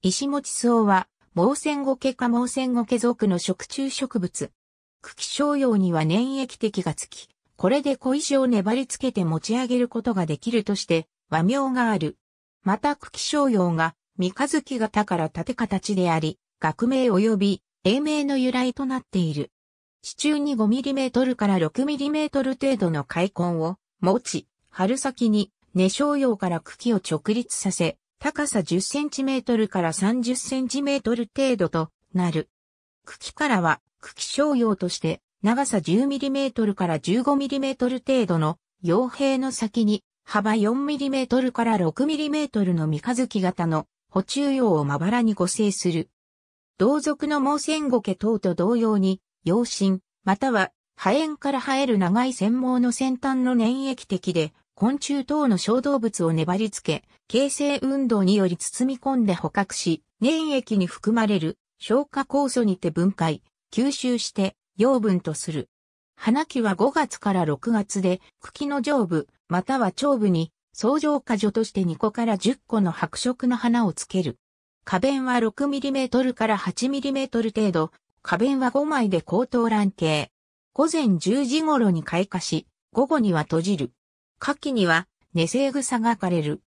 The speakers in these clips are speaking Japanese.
石持草は、毛線ゴケか毛線ゴケ属の食虫植物。茎小葉には粘液滴がつき、これで小石を粘りつけて持ち上げることができるとして、和名がある。また茎小葉が、三日月型から縦形であり、学名及び英名の由来となっている。地中に 5mm から 6mm 程度の開根を持ち、春先に根小葉から茎を直立させ、高さ 10cm から 30cm 程度となる。茎からは茎商用として長さ 10mm から 15mm 程度の傭兵の先に幅 4mm から 6mm の三日月型の補中用をまばらに護成する。同族の毛線ゴケ等と同様に、陽心、または、破炎から生える長い繊毛の先端の粘液的で、昆虫等の小動物を粘りつけ、形成運動により包み込んで捕獲し、粘液に含まれる消化酵素にて分解、吸収して養分とする。花期は5月から6月で、茎の上部、または頂部に、相乗果樹として2個から10個の白色の花をつける。花弁は 6mm から 8mm 程度、花弁は5枚で高等卵形。午前10時頃に開花し、午後には閉じる。夏季には、寝生草が枯れる。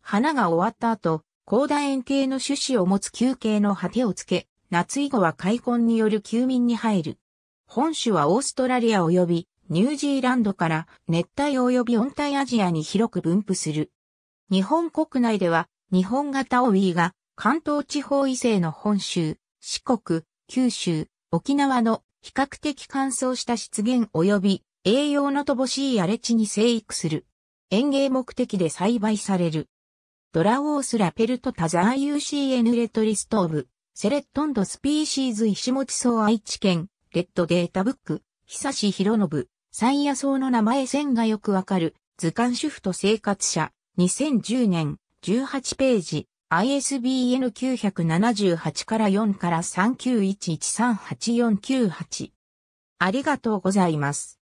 花が終わった後、広大円形の種子を持つ球形の果てをつけ、夏以後は開墾による休眠に入る。本種はオーストラリア及びニュージーランドから熱帯及び温帯アジアに広く分布する。日本国内では日本型オウィーが関東地方以西の本州、四国、九州、沖縄の比較的乾燥した湿原及び栄養の乏しい荒れ地に生育する。園芸目的で栽培される。ドラオースラペルトタザー UCN レトリストオブ、セレットンドスピーシーズ石持草愛知県、レッドデータブック、久志博信、山野草の名前線がよくわかる、図鑑主婦と生活者、2010年、18ページ、ISBN 978から4から3 9 1 1 3 8 4 9 8ありがとうございます。